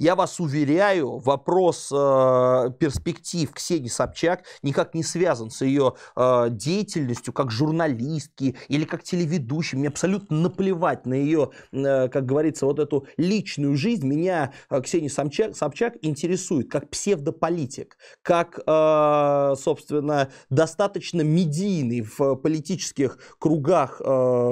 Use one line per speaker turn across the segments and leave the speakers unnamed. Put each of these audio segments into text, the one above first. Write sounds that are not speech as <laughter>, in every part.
Я вас уверяю, вопрос э, перспектив Ксении Собчак никак не связан с ее э, деятельностью как журналистки или как телеведущей. Мне абсолютно наплевать на ее, э, как говорится, вот эту личную жизнь. Меня э, Ксения Собчак, Собчак интересует как псевдополитик, как, э, собственно, достаточно медийный в политических кругах э,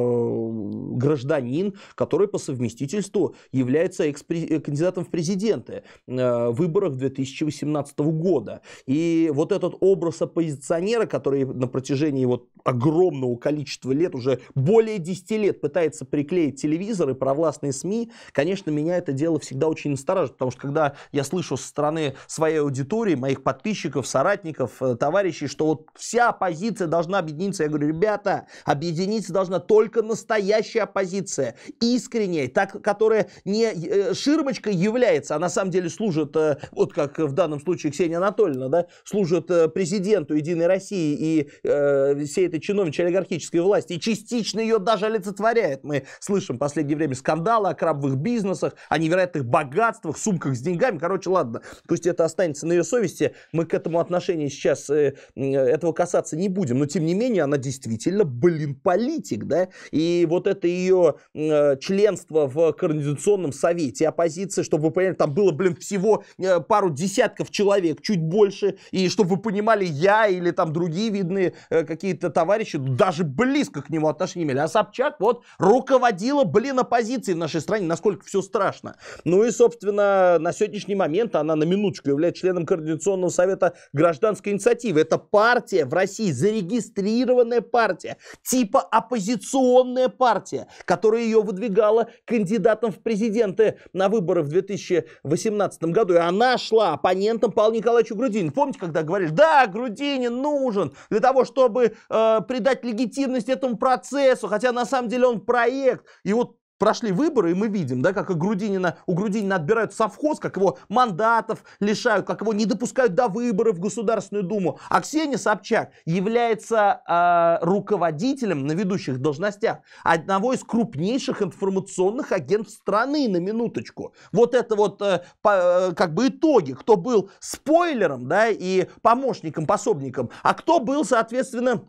гражданин, который по совместительству является экспри- кандидатом в президент президенты э, в выборах 2018 года. И вот этот образ оппозиционера, который на протяжении вот огромного количества лет, уже более 10 лет пытается приклеить телевизор и провластные СМИ, конечно, меня это дело всегда очень настораживает, потому что когда я слышу со стороны своей аудитории, моих подписчиков, соратников, э, товарищей, что вот вся оппозиция должна объединиться, я говорю, ребята, объединиться должна только настоящая оппозиция, искренняя, так, которая не э, ширмочкой является является, а на самом деле служит, э, вот как в данном случае Ксения Анатольевна, да, служит э, президенту Единой России и э, всей этой чиновничьей олигархической власти, и частично ее даже олицетворяет. Мы слышим в последнее время скандалы о крабовых бизнесах, о невероятных богатствах, сумках с деньгами. Короче, ладно, пусть это останется на ее совести. Мы к этому отношению сейчас э, этого касаться не будем. Но, тем не менее, она действительно, блин, политик, да? И вот это ее э, членство в Координационном совете оппозиции, чтобы вы поняли, там было, блин, всего э, пару десятков человек, чуть больше. И чтобы вы понимали, я или там другие видные э, какие-то товарищи даже близко к нему отношения имели. А Собчак вот руководила, блин, оппозицией в нашей стране, насколько все страшно. Ну и, собственно, на сегодняшний момент она на минуточку является членом Координационного совета гражданской инициативы. Это партия в России, зарегистрированная партия, типа оппозиционная партия, которая ее выдвигала кандидатом в президенты на выборы в 2000 2018 году, и она шла оппонентом Павлу Николаевичу Грудинину. Помните, когда говорили да, Грудинин нужен для того, чтобы э, придать легитимность этому процессу, хотя на самом деле он проект. И вот Прошли выборы, и мы видим, да, как у Грудинина, у Грудинина отбирают совхоз, как его мандатов лишают, как его не допускают до выборов в Государственную Думу. А Ксения Собчак является э, руководителем на ведущих должностях одного из крупнейших информационных агентств страны, на минуточку. Вот это вот э, по, э, как бы итоги, кто был спойлером, да, и помощником, пособником, а кто был, соответственно,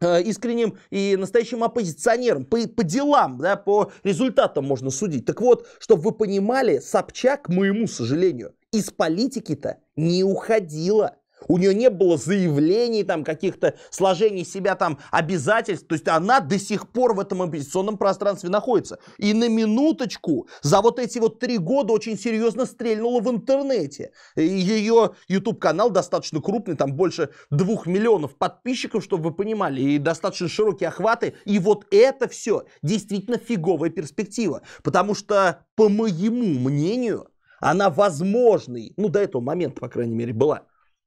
Э, искренним и настоящим оппозиционером. По, по делам, да, по результатам можно судить. Так вот, чтобы вы понимали, Собчак, к моему сожалению, из политики-то не уходила. У нее не было заявлений, там, каких-то сложений себя, там, обязательств. То есть она до сих пор в этом оппозиционном пространстве находится. И на минуточку за вот эти вот три года очень серьезно стрельнула в интернете. Ее YouTube-канал достаточно крупный, там больше двух миллионов подписчиков, чтобы вы понимали, и достаточно широкие охваты. И вот это все действительно фиговая перспектива. Потому что, по моему мнению, она возможный, ну до этого момента, по крайней мере, была,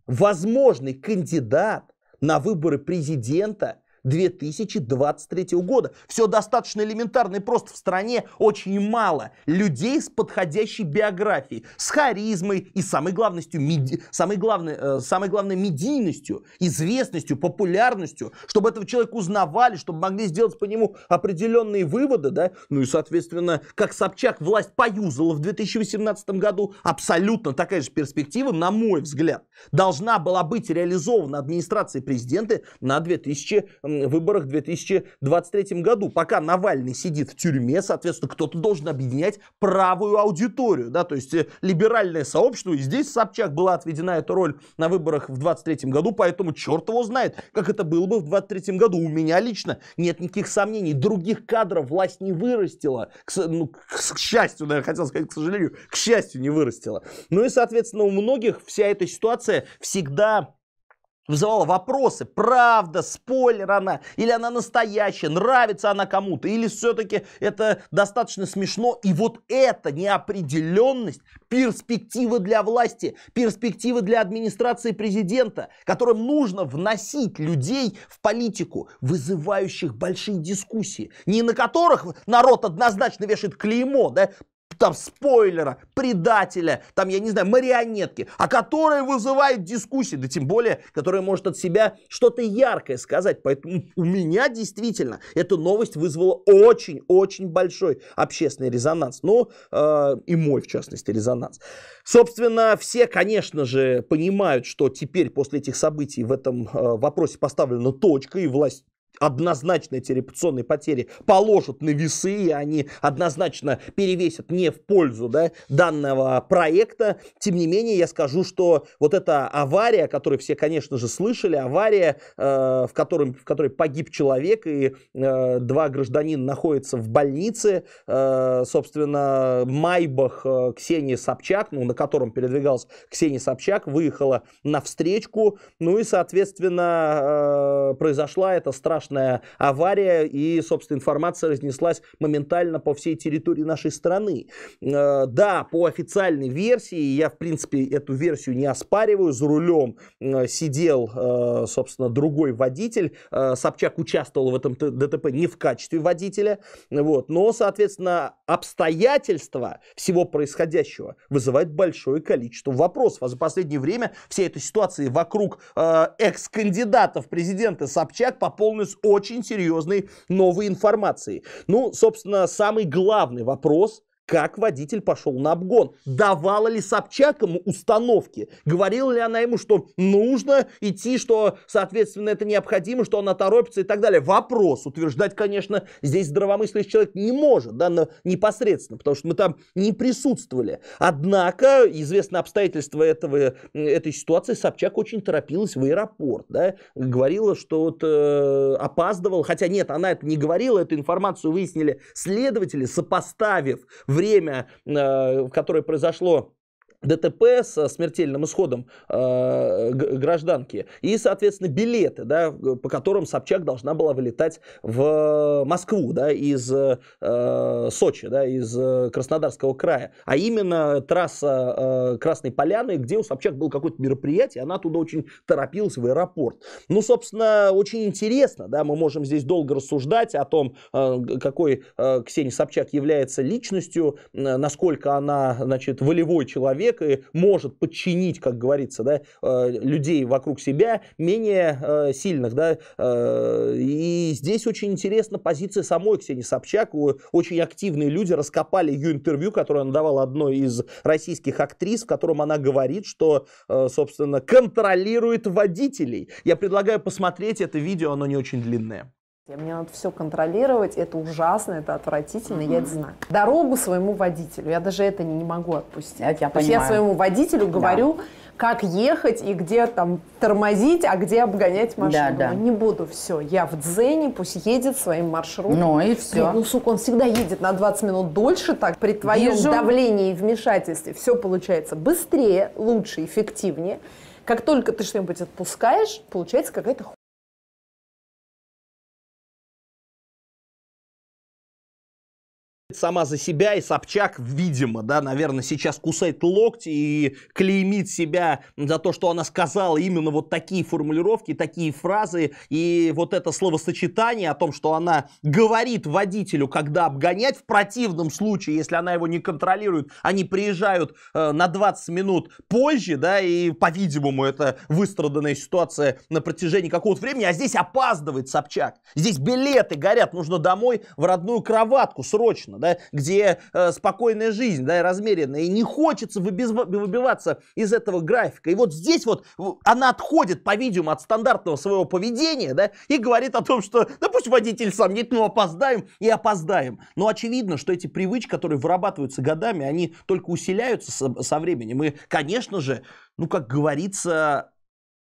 возможный кандидат на выборы президента 2023 года. Все достаточно элементарно и просто. В стране очень мало людей с подходящей биографией, с харизмой и самой, главностью, меди, самой, главной, э, самой главной медийностью, известностью, популярностью, чтобы этого человека узнавали, чтобы могли сделать по нему определенные выводы, да, ну и, соответственно, как Собчак власть поюзала в 2018 году, абсолютно такая же перспектива, на мой взгляд, должна была быть реализована администрацией президента на 2000 выборах в 2023 году. Пока Навальный сидит в тюрьме, соответственно, кто-то должен объединять правую аудиторию, да, то есть э, либеральное сообщество, и здесь Собчак была отведена эта роль на выборах в 2023 году, поэтому черт его знает, как это было бы в 2023 году. У меня лично нет никаких сомнений, других кадров власть не вырастила, к, ну, к, к счастью, наверное, хотел сказать, к сожалению, к счастью не вырастила. Ну и, соответственно, у многих вся эта ситуация всегда вызывала вопросы, правда, спойлер она, или она настоящая, нравится она кому-то, или все-таки это достаточно смешно. И вот эта неопределенность, перспектива для власти, перспектива для администрации президента, которым нужно вносить людей в политику, вызывающих большие дискуссии, не на которых народ однозначно вешает клеймо, да, там спойлера, предателя, там, я не знаю, марионетки, а которые вызывает дискуссии, да тем более, которая может от себя что-то яркое сказать. Поэтому у меня действительно эта новость вызвала очень-очень большой общественный резонанс. Ну, э, и мой, в частности, резонанс. Собственно, все, конечно же, понимают, что теперь после этих событий в этом э, вопросе поставлена точка, и власть однозначно эти потери положат на весы, и они однозначно перевесят не в пользу да, данного проекта. Тем не менее, я скажу, что вот эта авария, которую все, конечно же, слышали, авария, э, в, котором, в которой погиб человек, и э, два гражданина находятся в больнице, э, собственно, Майбах э, Ксения Собчак, ну, на котором передвигалась Ксения Собчак, выехала на встречку, ну и, соответственно, э, произошла эта страшная страшная авария, и, собственно, информация разнеслась моментально по всей территории нашей страны. Э, да, по официальной версии, я, в принципе, эту версию не оспариваю, за рулем э, сидел, э, собственно, другой водитель, Собчак участвовал в этом ДТП не в качестве водителя, вот, но, соответственно, обстоятельства всего происходящего вызывают большое количество вопросов, а за последнее время все эта ситуация вокруг экс-кандидатов президента Собчак по полной с очень серьезной новой информацией. Ну, собственно, самый главный вопрос, как водитель пошел на обгон. Давала ли Собчак ему установки? Говорила ли она ему, что нужно идти, что, соответственно, это необходимо, что она торопится и так далее? Вопрос. Утверждать, конечно, здесь здравомыслящий человек не может, да, непосредственно, потому что мы там не присутствовали. Однако, известно обстоятельства этого, этой ситуации, Собчак очень торопилась в аэропорт, да, говорила, что вот, э, опаздывал, хотя нет, она это не говорила, эту информацию выяснили следователи, сопоставив в время, э, в которое произошло ДТП с смертельным исходом э, гражданки и, соответственно, билеты, да, по которым Собчак должна была вылетать в Москву да, из э, Сочи, да, из э, Краснодарского края, а именно трасса э, Красной Поляны, где у Собчак было какое-то мероприятие, она туда очень торопилась в аэропорт. Ну, собственно, очень интересно, да, мы можем здесь долго рассуждать о том, э, какой э, Ксения Собчак является личностью, э, насколько она, значит, волевой человек, человек и э, может подчинить, как говорится, да, э, людей вокруг себя менее э, сильных. Да. И здесь очень интересна позиция самой Ксении Собчак. Очень активные люди раскопали ее интервью, которое она давала одной из российских актрис, в котором она говорит, что, собственно, контролирует водителей. Я предлагаю посмотреть это видео, оно не очень длинное. Мне надо все контролировать, это ужасно, это отвратительно, mm-hmm. я это знаю. Дорогу своему водителю, я даже это не, могу отпустить. Это я То понимаю. есть я своему водителю говорю, да. как ехать и где там тормозить, а где обгонять машину. Да, да. Не буду, все, я в дзене, пусть едет своим маршрутом. Ну и все. Ну, сука, он всегда едет на 20 минут дольше, так при твоем Вижу. давлении и вмешательстве все получается быстрее, лучше, эффективнее. Как только ты что-нибудь отпускаешь, получается какая-то сама за себя, и Собчак, видимо, да, наверное, сейчас кусает локти и клеймит себя за то, что она сказала именно вот такие формулировки, такие фразы, и вот это словосочетание о том, что она говорит водителю, когда обгонять, в противном случае, если она его не контролирует, они приезжают э, на 20 минут позже, да, и, по-видимому, это выстраданная ситуация на протяжении какого-то времени, а здесь опаздывает Собчак, здесь билеты горят, нужно домой в родную кроватку срочно, да, где э, спокойная жизнь, да, и размеренная, и не хочется выбиваться из этого графика. И вот здесь вот она отходит, по-видимому, от стандартного своего поведения, да, и говорит о том, что, да пусть водитель сам едет, ну опоздаем и опоздаем. Но очевидно, что эти привычки, которые вырабатываются годами, они только усиляются со, со временем. И, конечно же, ну, как говорится,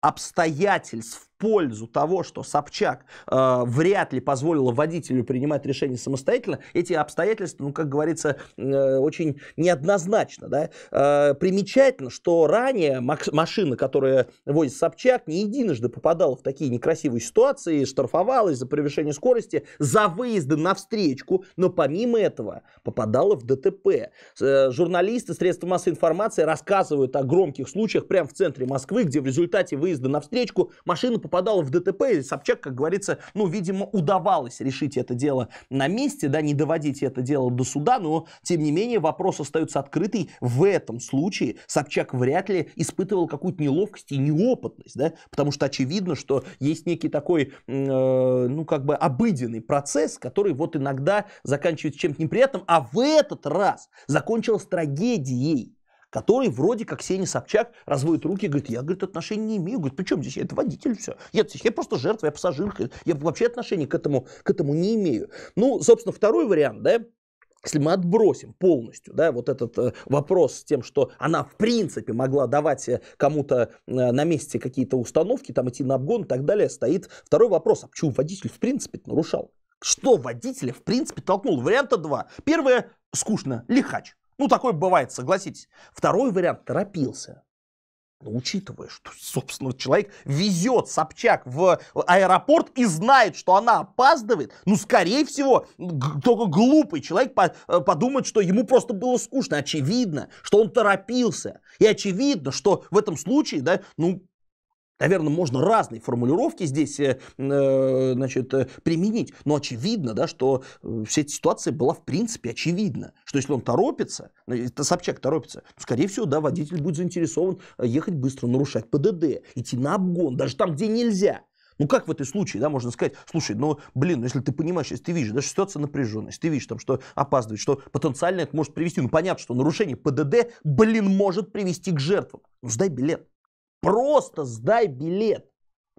обстоятельств пользу того, что Собчак э, вряд ли позволила водителю принимать решение самостоятельно, эти обстоятельства, ну, как говорится, э, очень неоднозначно. Да? Э, примечательно, что ранее машина, которая возит Собчак, не единожды попадала в такие некрасивые ситуации, штрафовалась за превышение скорости, за выезды на встречку, но помимо этого попадала в ДТП. Э, журналисты, средства массовой информации рассказывают о громких случаях прямо в центре Москвы, где в результате выезда на встречку машина попадала попадала в ДТП, и Собчак, как говорится, ну, видимо, удавалось решить это дело на месте, да, не доводить это дело до суда, но, тем не менее, вопрос остается открытый. В этом случае Собчак вряд ли испытывал какую-то неловкость и неопытность, да, потому что очевидно, что есть некий такой, э, ну, как бы обыденный процесс, который вот иногда заканчивается чем-то неприятным, а в этот раз закончилась трагедией который вроде как Сеня Собчак разводит руки и говорит, я, говорит, отношения не имею. Говорит, при чем здесь я это водитель, все. Я, я просто жертва, я пассажирка, я вообще отношения к этому, к этому не имею. Ну, собственно, второй вариант, да, если мы отбросим полностью да, вот этот э, вопрос с тем, что она в принципе могла давать э, кому-то э, на месте какие-то установки, там идти на обгон и так далее, стоит второй вопрос, а почему водитель в принципе нарушал? Что водителя в принципе толкнул? Варианта два. Первое, скучно, лихач. Ну, такое бывает, согласитесь. Второй вариант торопился. Но учитывая, что, собственно, человек везет Собчак в аэропорт и знает, что она опаздывает, ну, скорее всего, только глупый человек э, подумает, что ему просто было скучно. Очевидно, что он торопился. И очевидно, что в этом случае, да, ну, Наверное, можно разные формулировки здесь э, э, значит, э, применить. Но очевидно, да, что вся эта ситуация была в принципе очевидна. Что если он торопится, это Собчак торопится, то, скорее всего, да, водитель будет заинтересован ехать быстро, нарушать ПДД, идти на обгон, даже там, где нельзя. Ну как в этой случае, да, можно сказать, слушай, ну, блин, ну, если ты понимаешь, если ты видишь, даже ситуация напряженная, если ты видишь, там, что опаздывает, что потенциально это может привести, ну, понятно, что нарушение ПДД, блин, может привести к жертвам. Ну, сдай билет. Просто сдай билет.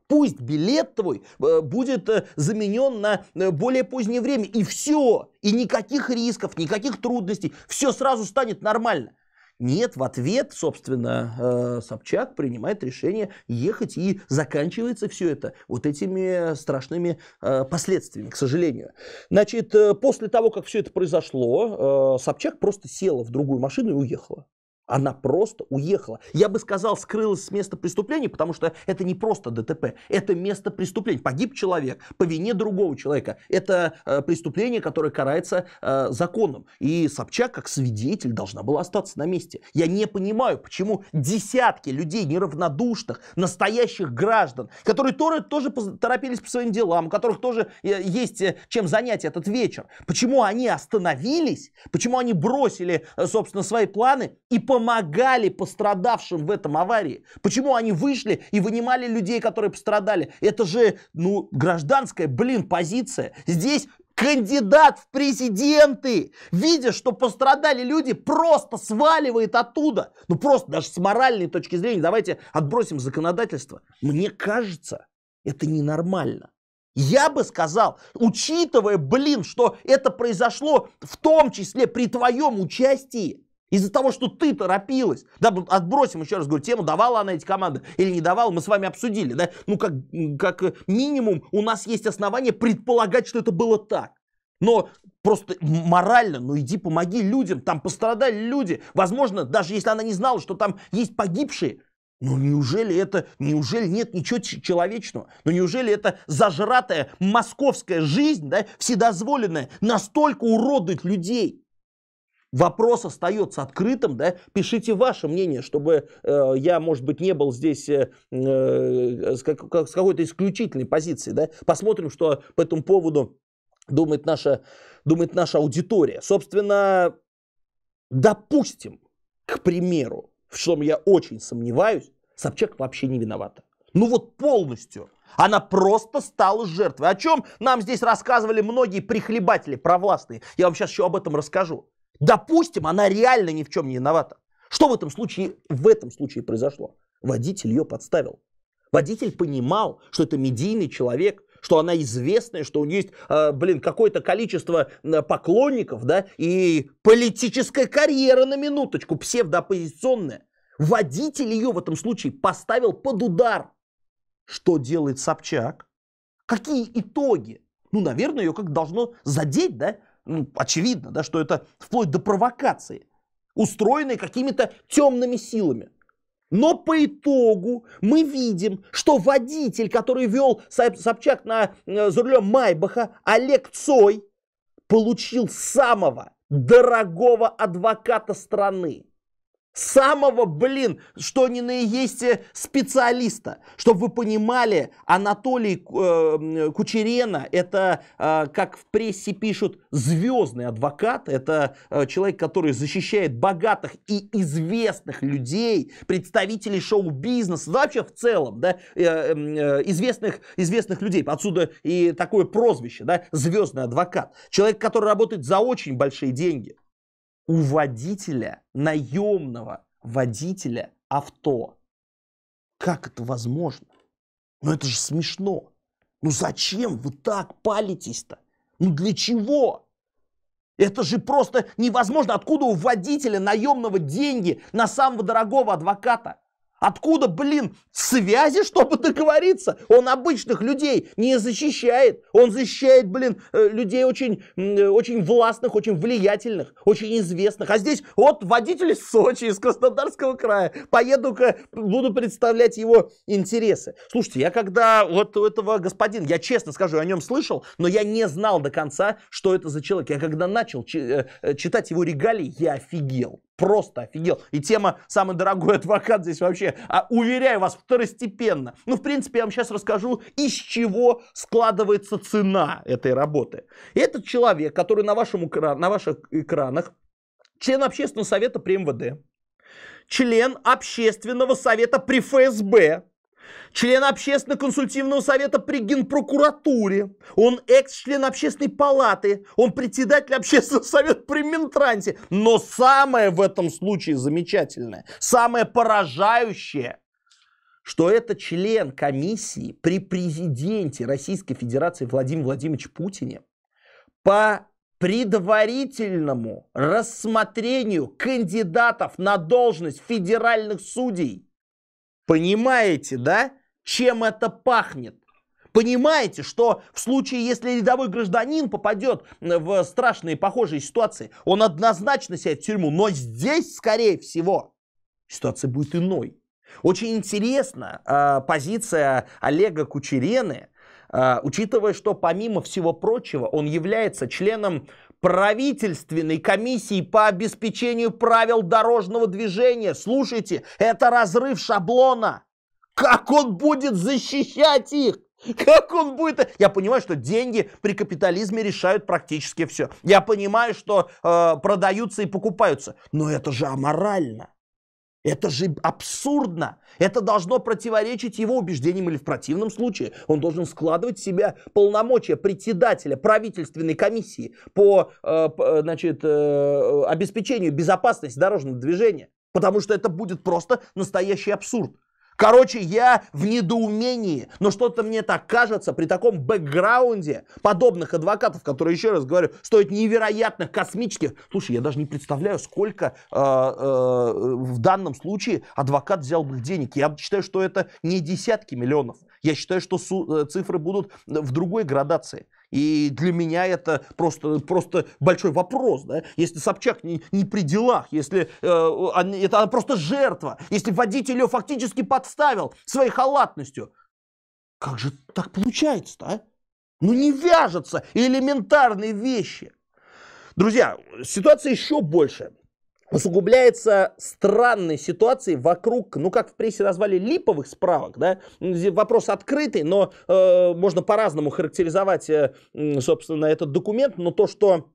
Пусть билет твой э, будет э, заменен на э, более позднее время. И все. И никаких рисков, никаких трудностей. Все сразу станет нормально. Нет, в ответ, собственно, Собчак принимает решение ехать, и заканчивается все это вот этими страшными последствиями, к сожалению. Значит, после того, как все это произошло, Собчак просто села в другую машину и уехала. Она просто уехала. Я бы сказал, скрылась с места преступления, потому что это не просто ДТП, это место преступления. Погиб человек по вине другого человека. Это э, преступление, которое карается э, законом. И Собчак, как свидетель, должна была остаться на месте. Я не понимаю, почему десятки людей неравнодушных, настоящих граждан, которые тоже, тоже торопились по своим делам, у которых тоже э, есть э, чем занять этот вечер, почему они остановились, почему они бросили, э, собственно, свои планы и по помогали пострадавшим в этом аварии? Почему они вышли и вынимали людей, которые пострадали? Это же, ну, гражданская, блин, позиция. Здесь кандидат в президенты, видя, что пострадали люди, просто сваливает оттуда. Ну просто даже с моральной точки зрения, давайте отбросим законодательство. Мне кажется, это ненормально. Я бы сказал, учитывая, блин, что это произошло в том числе при твоем участии, из-за того, что ты торопилась. Да, отбросим, еще раз говорю, тему, давала она эти команды или не давала, мы с вами обсудили. Да? Ну, как, как э, минимум, у нас есть основания предполагать, что это было так. Но просто морально, ну иди помоги людям, там пострадали люди. Возможно, даже если она не знала, что там есть погибшие, ну неужели это, неужели нет ничего человечного? Ну неужели это зажратая московская жизнь, да, вседозволенная, настолько уродует людей? вопрос остается открытым, да, пишите ваше мнение, чтобы э, я, может быть, не был здесь э, э, с, как, как, с какой-то исключительной позиции, да, посмотрим, что по этому поводу думает наша, думает наша аудитория. Собственно, допустим, к примеру, в чем я очень сомневаюсь, Собчак вообще не виновата. Ну вот полностью. Она просто стала жертвой. О чем нам здесь рассказывали многие прихлебатели провластные. Я вам сейчас еще об этом расскажу. Допустим, она реально ни в чем не виновата. Что в этом случае, в этом случае произошло? Водитель ее подставил. Водитель понимал, что это медийный человек, что она известная, что у нее есть, а, блин, какое-то количество поклонников, да, и политическая карьера на минуточку, псевдооппозиционная. Водитель ее в этом случае поставил под удар. Что делает Собчак? Какие итоги? Ну, наверное, ее как должно задеть, да? ну, очевидно, да, что это вплоть до провокации, устроенной какими-то темными силами. Но по итогу мы видим, что водитель, который вел Собчак на, э, за рулем Майбаха, Олег Цой, получил самого дорогого адвоката страны самого, блин, что ни на есть э, специалиста. Чтобы вы понимали, Анатолий э, Кучерена, это, э, как в прессе пишут, звездный адвокат. Это э, человек, который защищает богатых и известных людей, представителей шоу-бизнеса, да, вообще в целом, да, э, э, известных, известных людей. Отсюда и такое прозвище, да, звездный адвокат. Человек, который работает за очень большие деньги у водителя, наемного водителя авто. Как это возможно? Ну это же смешно. Ну зачем вы так палитесь-то? Ну для чего? Это же просто невозможно. Откуда у водителя наемного деньги на самого дорогого адвоката? Откуда, блин, связи, чтобы <laughs> договориться? Он обычных людей не защищает. Он защищает, блин, э, людей очень, э, очень властных, очень влиятельных, очень известных. А здесь вот водитель из Сочи, из Краснодарского края. Поеду-ка, буду представлять его интересы. Слушайте, я когда вот у этого господина, я честно скажу, о нем слышал, но я не знал до конца, что это за человек. Я когда начал э, читать его регалии, я офигел просто офигел. И тема «Самый дорогой адвокат» здесь вообще, а, уверяю вас, второстепенно. Ну, в принципе, я вам сейчас расскажу, из чего складывается цена этой работы. этот человек, который на, вашем экран, на ваших экранах, член Общественного совета при МВД, член Общественного совета при ФСБ, член общественно-консультивного совета при Генпрокуратуре, он экс-член общественной палаты, он председатель общественного совета при Минтрансе. Но самое в этом случае замечательное, самое поражающее, что это член комиссии при президенте Российской Федерации Владимир Владимирович Путине по предварительному рассмотрению кандидатов на должность федеральных судей Понимаете, да, чем это пахнет? Понимаете, что в случае, если рядовой гражданин попадет в страшные похожие ситуации, он однозначно сядет в тюрьму, но здесь, скорее всего, ситуация будет иной. Очень интересна э, позиция Олега Кучерены, э, учитывая, что помимо всего прочего он является членом правительственной комиссии по обеспечению правил дорожного движения. Слушайте, это разрыв шаблона. Как он будет защищать их? Как он будет... Я понимаю, что деньги при капитализме решают практически все. Я понимаю, что э, продаются и покупаются. Но это же аморально. Это же абсурдно. Это должно противоречить его убеждениям или в противном случае он должен складывать в себя полномочия председателя правительственной комиссии по, э, э, значит, э, обеспечению безопасности дорожного движения. Потому что это будет просто настоящий абсурд. Короче, я в недоумении, но что-то мне так кажется, при таком бэкграунде подобных адвокатов, которые, еще раз говорю, стоят невероятных, космических. Слушай, я даже не представляю, сколько э, э, в данном случае адвокат взял бы денег. Я считаю, что это не десятки миллионов, я считаю, что э, цифры будут в другой градации. И для меня это просто, просто большой вопрос. Да? Если Собчак не, не при делах, если э, они, это она просто жертва, если водитель ее фактически подставил своей халатностью. Как же так получается-то, а? Ну не вяжутся элементарные вещи. Друзья, ситуация еще больше усугубляется странной ситуацией вокруг, ну как в прессе назвали, липовых справок, да, ну, вопрос открытый, но э, можно по-разному характеризовать, э, собственно, этот документ, но то, что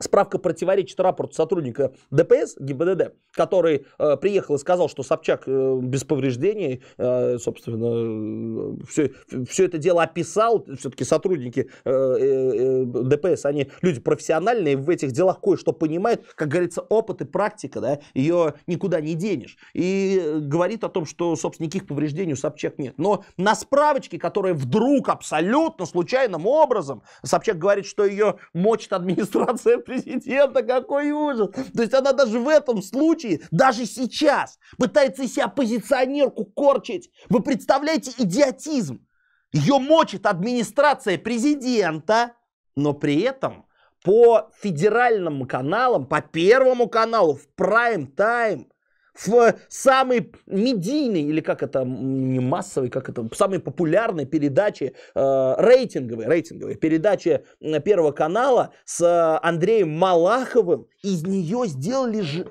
Справка противоречит рапорту сотрудника ДПС ГИБДД, который э, приехал и сказал, что Собчак э, без повреждений, э, собственно, все, э, все это дело описал. Все-таки сотрудники э, э, э, ДПС, они люди профессиональные, в этих делах кое-что понимают. Как говорится, опыт и практика, да, ее никуда не денешь. И говорит о том, что, собственно, никаких повреждений у Собчак нет. Но на справочке, которая вдруг абсолютно случайным образом, Собчак говорит, что ее мочит администрация президента, какой ужас. То есть она даже в этом случае, даже сейчас, пытается из себя позиционерку корчить. Вы представляете идиотизм? Ее мочит администрация президента, но при этом по федеральным каналам, по первому каналу в прайм-тайм в э, самой медийной, или как это, не массовой, как это, в самой популярной передаче, э, рейтинговой, рейтинговой передаче Первого канала с э, Андреем Малаховым, из нее сделали же...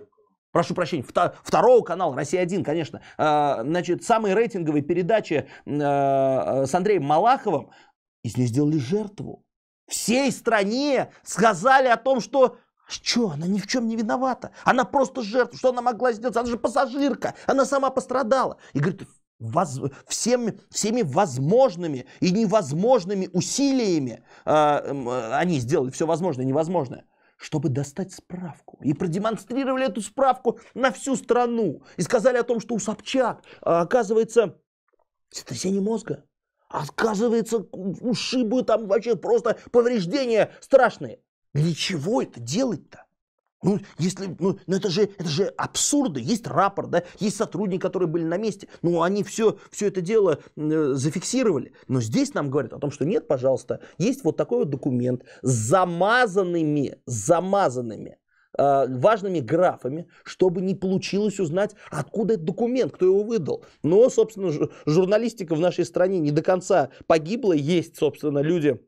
Прошу прощения, вто, второго канала, Россия-1, конечно. Э, значит, самые рейтинговые передачи э, э, с Андреем Малаховым, из нее сделали жертву. Всей стране сказали о том, что что? Она ни в чем не виновата. Она просто жертва. Что она могла сделать? Она же пассажирка. Она сама пострадала. И говорит, воз, всем, всеми возможными и невозможными усилиями э, э, они сделали все возможное и невозможное чтобы достать справку. И продемонстрировали эту справку на всю страну. И сказали о том, что у Собчак, а, оказывается, сотрясение мозга. Оказывается, ушибы там вообще просто повреждения страшные. Для чего это делать-то? Ну, если, ну, ну, это же, это же абсурды. Есть рапор, да, есть сотрудники, которые были на месте. Ну, они все, все это дело э, зафиксировали. Но здесь нам говорят о том, что нет, пожалуйста, есть вот такой вот документ с замазанными, замазанными э, важными графами, чтобы не получилось узнать, откуда этот документ, кто его выдал. Но, собственно, журналистика в нашей стране не до конца погибла. Есть, собственно, люди,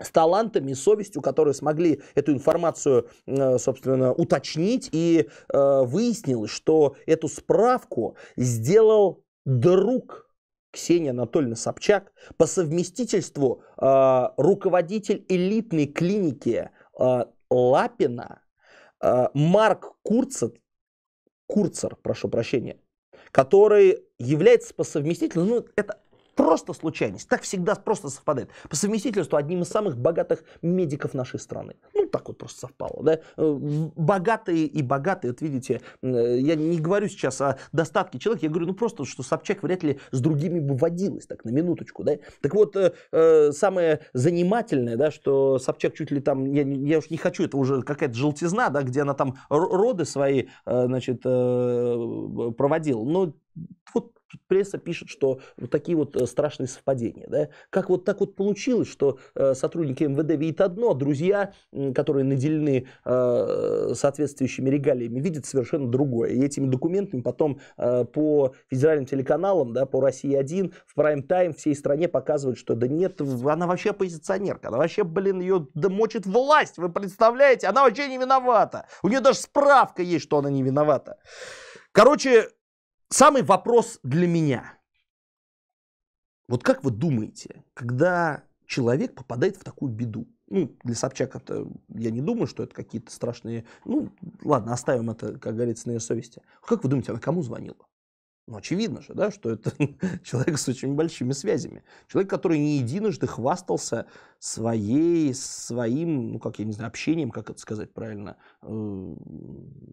с талантами и совестью, которые смогли эту информацию, э, собственно, уточнить. И э, выяснилось, что эту справку сделал друг Ксения Анатольевна Собчак, по совместительству э, руководитель элитной клиники Лапина Марк Курцер, Курцер, прошу прощения, который является по совместительству, ну, это Просто случайность. Так всегда просто совпадает. По совместительству одним из самых богатых медиков нашей страны. Ну, так вот просто совпало. Да? Э, богатые и богатые, вот видите, э, я не говорю сейчас о достатке человека, я говорю, ну просто, что Собчак вряд ли с другими бы водилась, так, на минуточку. Да? Так вот, э, самое занимательное, да, что Собчак чуть ли там, я, я уж не хочу, это уже какая-то желтизна, да, где она там роды свои, значит, проводила. Но вот Тут пресса пишет, что вот такие вот э, страшные совпадения. Да? Как вот так вот получилось, что э, сотрудники МВД видят одно, а друзья, которые наделены э, соответствующими регалиями, видят совершенно другое. И этими документами потом по федеральным телеканалам, да, по России-1, в прайм-тайм всей стране показывают, что да нет, она вообще оппозиционерка, она вообще, блин, ее мочит власть, вы представляете? Она вообще не виновата. У нее даже справка есть, что она не виновата. Короче, самый вопрос для меня. Вот как вы думаете, когда человек попадает в такую беду? Ну, для Собчак это, я не думаю, что это какие-то страшные... Ну, ладно, оставим это, как говорится, на ее совести. Как вы думаете, она кому звонила? Ну, очевидно же, да, что это <laughs> человек с очень большими связями. Человек, который не единожды хвастался своей, своим, ну, как я не знаю, общением, как это сказать правильно, э,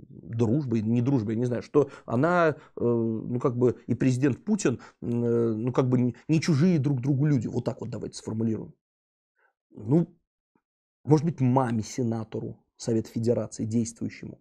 дружбой, не дружбой, я не знаю, что она, э, ну, как бы и президент Путин, э, ну, как бы не, не чужие друг другу люди. Вот так вот давайте сформулируем. Ну, может быть, маме, сенатору Совета Федерации, действующему.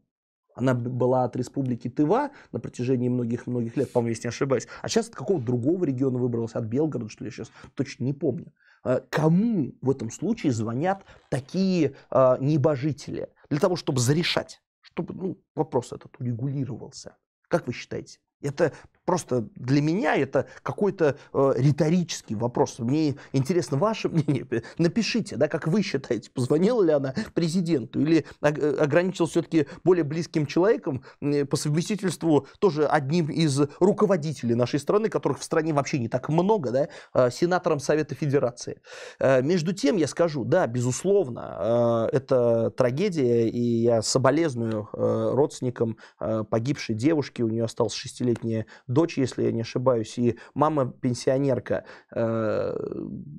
Она была от республики Тыва на протяжении многих-многих лет, по-моему, если не ошибаюсь. А сейчас от какого другого региона выбралась, от Белгорода, что ли, сейчас точно не помню. А кому в этом случае звонят такие а, небожители? Для того, чтобы зарешать, чтобы ну, вопрос этот урегулировался. Как вы считаете? Это Просто для меня это какой-то э, риторический вопрос. Мне интересно ваше мнение. <laughs> Напишите, да, как вы считаете, позвонила ли она президенту или э, ограничилась все-таки более близким человеком по совместительству тоже одним из руководителей нашей страны, которых в стране вообще не так много, да, э, сенатором Совета Федерации. Э, между тем я скажу, да, безусловно, это трагедия, и я соболезную родственникам погибшей девушки, у нее осталась шестилетняя дочь, если я не ошибаюсь, и мама пенсионерка. Э,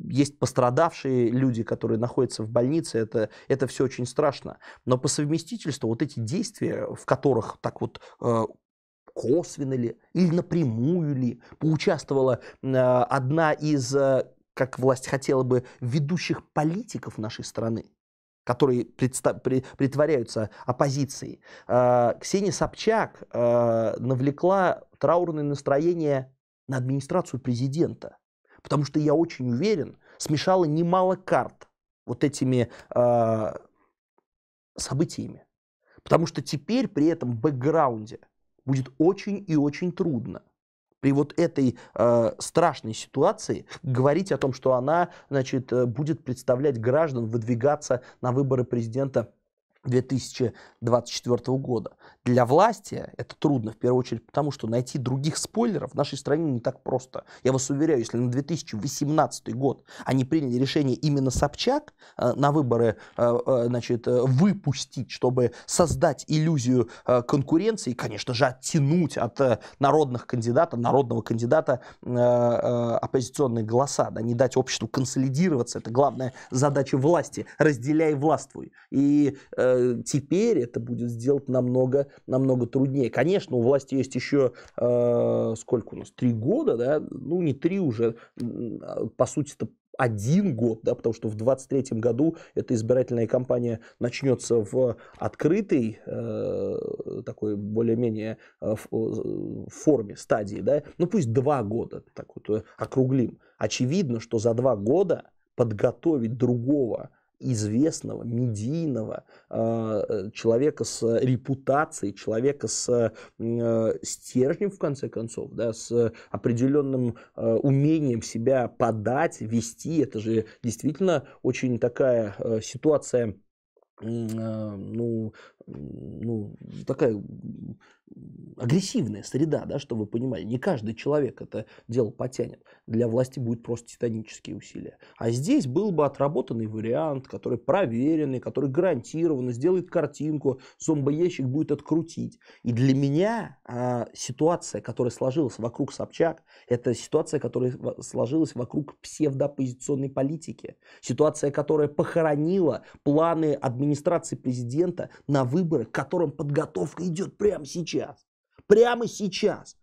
есть пострадавшие люди, которые находятся в больнице, это, это все очень страшно. Но по совместительству вот эти действия, в которых так вот э, косвенно ли или напрямую ли поучаствовала э, одна из как власть хотела бы, ведущих политиков нашей страны которые притворяются оппозицией. А, Ксения Собчак а, навлекла траурное настроение на администрацию президента, потому что, я очень уверен, смешала немало карт вот этими а, событиями. Потому что теперь при этом бэкграунде будет очень и очень трудно при вот этой э, страшной ситуации говорить о том, что она значит, э, будет представлять граждан, выдвигаться на выборы президента 2024 года. Для власти это трудно, в первую очередь, потому что найти других спойлеров в нашей стране не так просто. Я вас уверяю, если на 2018 год они приняли решение именно Собчак э, на выборы э, э, значит, э, выпустить, чтобы создать иллюзию э, конкуренции, конечно же, оттянуть от э, народных кандидата народного кандидата оппозиционные голоса, да, не дать обществу консолидироваться, это главная задача власти, разделяй властвуй. И э, Э, теперь это будет сделать намного, намного труднее. Конечно, у власти есть еще э, сколько у нас? Три года, да? Ну, не три уже, по сути это один год, да, потому что в 2023 году эта избирательная кампания начнется в открытой, э, такой более-менее э, э форме, стадии, да, ну пусть два года, так вот э, округлим. Очевидно, что за два года подготовить другого известного, медийного, э, человека с репутацией, человека с э, стержнем, в конце концов, да, с определенным э, умением себя подать, вести. Это же действительно очень такая ситуация ну, ну, такая агрессивная среда, да, чтобы вы понимали. Не каждый человек это дело потянет. Для власти будут просто титанические усилия. А здесь был бы отработанный вариант, который проверенный, который гарантированно сделает картинку, зомбоящик будет открутить. И для меня а, ситуация, которая сложилась вокруг Собчак, это ситуация, которая сложилась вокруг псевдооппозиционной политики. Ситуация, которая похоронила планы администрации президента на выборы, к которым подготовка идет прямо сейчас сейчас. Прямо сейчас.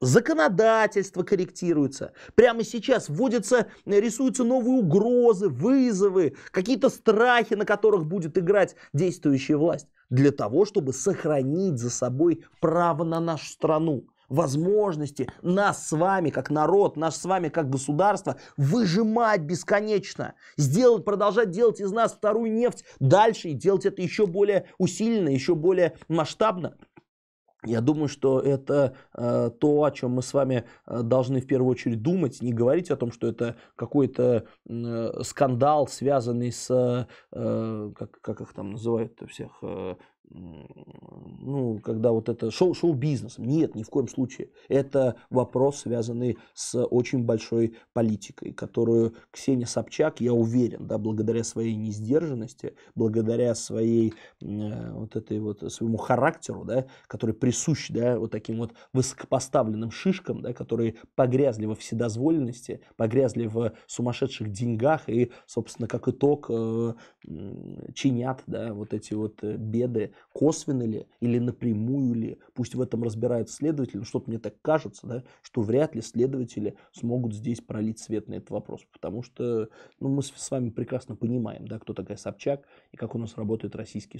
Законодательство корректируется. Прямо сейчас вводятся, рисуются новые угрозы, вызовы, какие-то страхи, на которых будет играть действующая власть. Для того, чтобы сохранить за собой право на нашу страну возможности нас с вами, как народ, нас с вами, как государство, выжимать бесконечно, сделать, продолжать делать из нас вторую нефть дальше и делать это еще более усиленно, еще более масштабно. Я думаю, что это э, то, о чем мы с вами э, должны в первую очередь думать, не говорить о том, что это какой-то э, скандал, связанный с, э, как, как их там называют всех, э, ну, когда вот это шоу, шоу-бизнесом. Нет, ни в коем случае. Это вопрос, связанный с очень большой политикой, которую Ксения Собчак, я уверен, да, благодаря своей несдержанности, благодаря своей э, вот этой вот своему характеру, да, который присущ, да, вот таким вот высокопоставленным шишкам, да, которые погрязли во вседозволенности, погрязли в сумасшедших деньгах и, собственно, как итог э, чинят, да, вот эти вот э, беды косвенно ли или напрямую ли, пусть в этом разбираются следователи, но что-то мне так кажется, да, что вряд ли следователи смогут здесь пролить свет на этот вопрос, потому что ну, мы с вами прекрасно понимаем, да, кто такая Собчак и как у нас работает российский